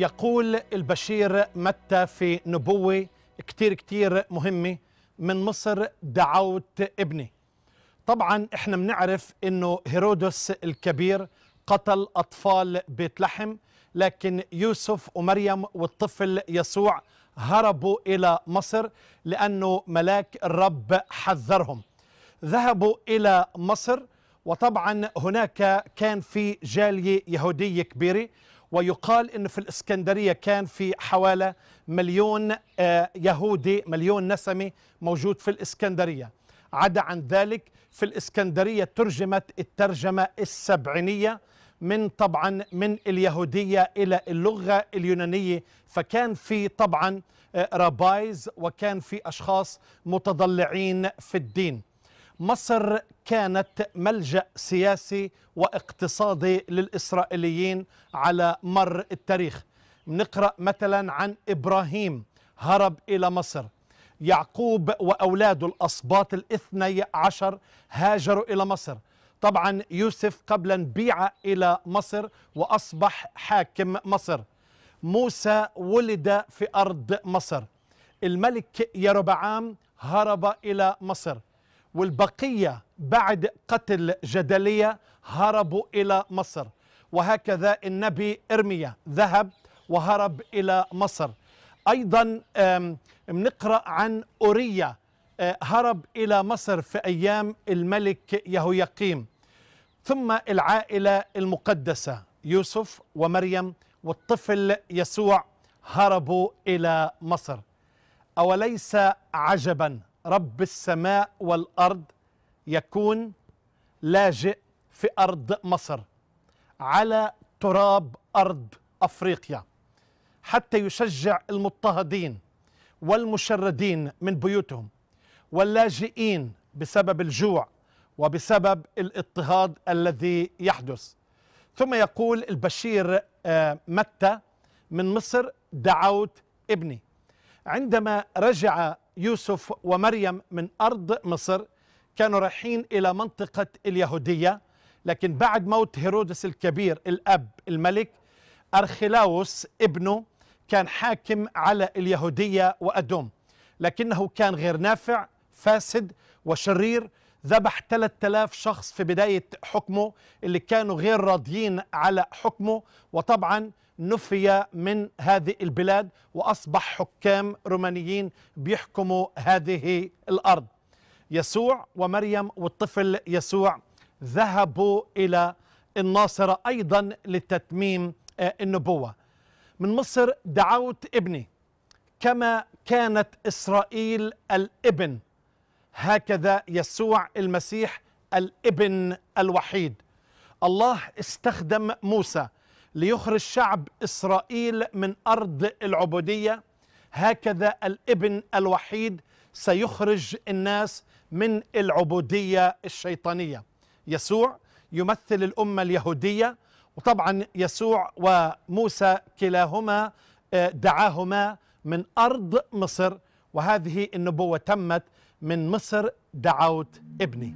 يقول البشير متى في نبوة كتير كتير مهمة من مصر دعوت ابني طبعا احنا بنعرف انه هيرودس الكبير قتل اطفال بيت لحم لكن يوسف ومريم والطفل يسوع هربوا الى مصر لانه ملاك الرب حذرهم ذهبوا الى مصر وطبعا هناك كان في جاليه يهوديه كبيره ويقال أنه في الإسكندرية كان في حوالي مليون آه، يهودي مليون نسمي موجود في الإسكندرية عدا عن ذلك في الإسكندرية ترجمت الترجمة السبعينية من طبعا من اليهودية إلى اللغة اليونانية فكان في طبعا آه، رابايز وكان في أشخاص متضلعين في الدين مصر كانت ملجأ سياسي واقتصادي للإسرائيليين على مر التاريخ نقرأ مثلا عن إبراهيم هرب إلى مصر يعقوب وأولاده الأصباط الاثني عشر هاجروا إلى مصر طبعا يوسف قبلا بيع إلى مصر وأصبح حاكم مصر موسى ولد في أرض مصر الملك يربعام هرب إلى مصر والبقية بعد قتل جدلية هربوا إلى مصر وهكذا النبي إرميا ذهب وهرب إلى مصر أيضا نقرأ عن أوريا آه، هرب إلى مصر في أيام الملك يهويقيم ثم العائلة المقدسة يوسف ومريم والطفل يسوع هربوا إلى مصر أوليس عجبا رب السماء والأرض يكون لاجئ في أرض مصر على تراب أرض أفريقيا حتى يشجع المضطهدين والمشردين من بيوتهم واللاجئين بسبب الجوع وبسبب الاضطهاد الذي يحدث ثم يقول البشير آه، متى من مصر دعوت ابني عندما رجع يوسف ومريم من أرض مصر كانوا رايحين إلى منطقة اليهودية لكن بعد موت هيرودس الكبير الأب الملك أرخلاوس ابنه كان حاكم على اليهودية وأدوم لكنه كان غير نافع فاسد وشرير ذبح 3000 شخص في بداية حكمه اللي كانوا غير راضيين على حكمه وطبعا نفي من هذه البلاد وأصبح حكام رومانيين بيحكموا هذه الأرض يسوع ومريم والطفل يسوع ذهبوا إلى الناصرة أيضا لتتميم آه، النبوة من مصر دعوت ابني كما كانت إسرائيل الابن هكذا يسوع المسيح الابن الوحيد الله استخدم موسى ليخرج شعب اسرائيل من ارض العبوديه هكذا الابن الوحيد سيخرج الناس من العبوديه الشيطانيه يسوع يمثل الامه اليهوديه وطبعا يسوع وموسى كلاهما آه، دعاهما من ارض مصر وهذه النبوه تمت من مصر دعوت ابني